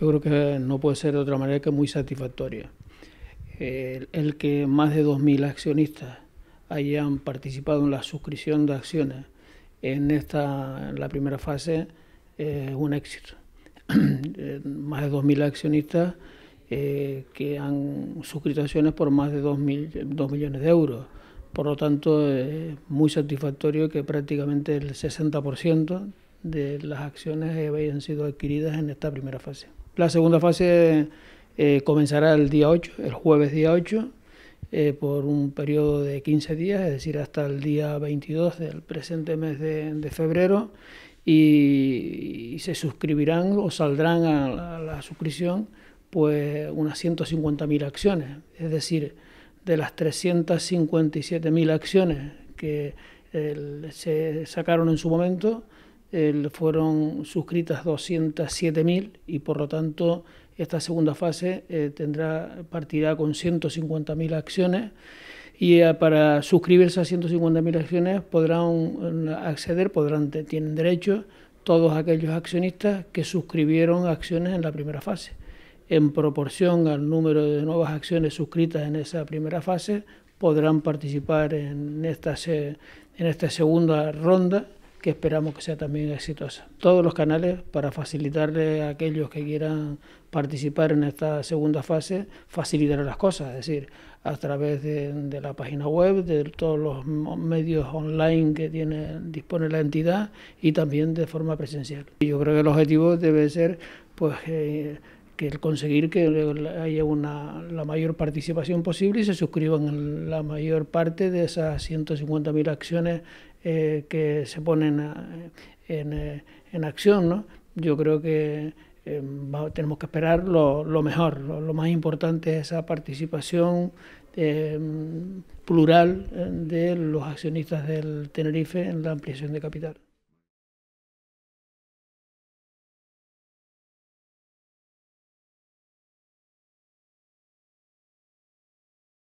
yo creo que no puede ser de otra manera que muy satisfactoria. El, que más de 2.000 accionistas hayan participado en la suscripción de acciones en esta la primera fase es eh, un éxito. Eh, más de 2.000 accionistas eh, que han suscrito acciones por más de 2, millones de euros. Por lo tanto, es muy satisfactorio que prácticamente el 60% de las acciones hayan sido adquiridas en esta primera fase. La segunda fase eh, comenzará el día 8, el jueves día 8, eh, por un periodo de 15 días, es decir, hasta el día 22 del presente mes de, febrero, y, se suscribirán o saldrán a la, suscripción pues unas 150.000 acciones, es decir, de las 357.000 acciones que eh, se sacaron en su momento, fueron suscritas 207.000 y por lo tanto esta segunda fase eh, tendrá partirá con 150.000 acciones y eh, para suscribirse a 150.000 acciones podrán eh, acceder, podrán tienen derecho todos aquellos accionistas que suscribieron acciones en la primera fase. En proporción al número de nuevas acciones suscritas en esa primera fase, podrán participar en esta, en esta segunda ronda que esperamos que sea también exitosa. Todos los canales para facilitarle a aquellos que quieran participar en esta segunda fase, facilitar las cosas, es decir, a través de, la página web, de todos los medios online que tiene, dispone la entidad y también de forma presencial. Yo creo que el objetivo debe ser pues eh, que el conseguir que haya una, la mayor participación posible y se suscriban la mayor parte de esas 150.000 acciones eh, que se ponen eh, eh, en, acción. Yo creo que tenemos que esperar lo, mejor. Lo, más importante es esa participación plural de los accionistas del Tenerife en la ampliación de capital.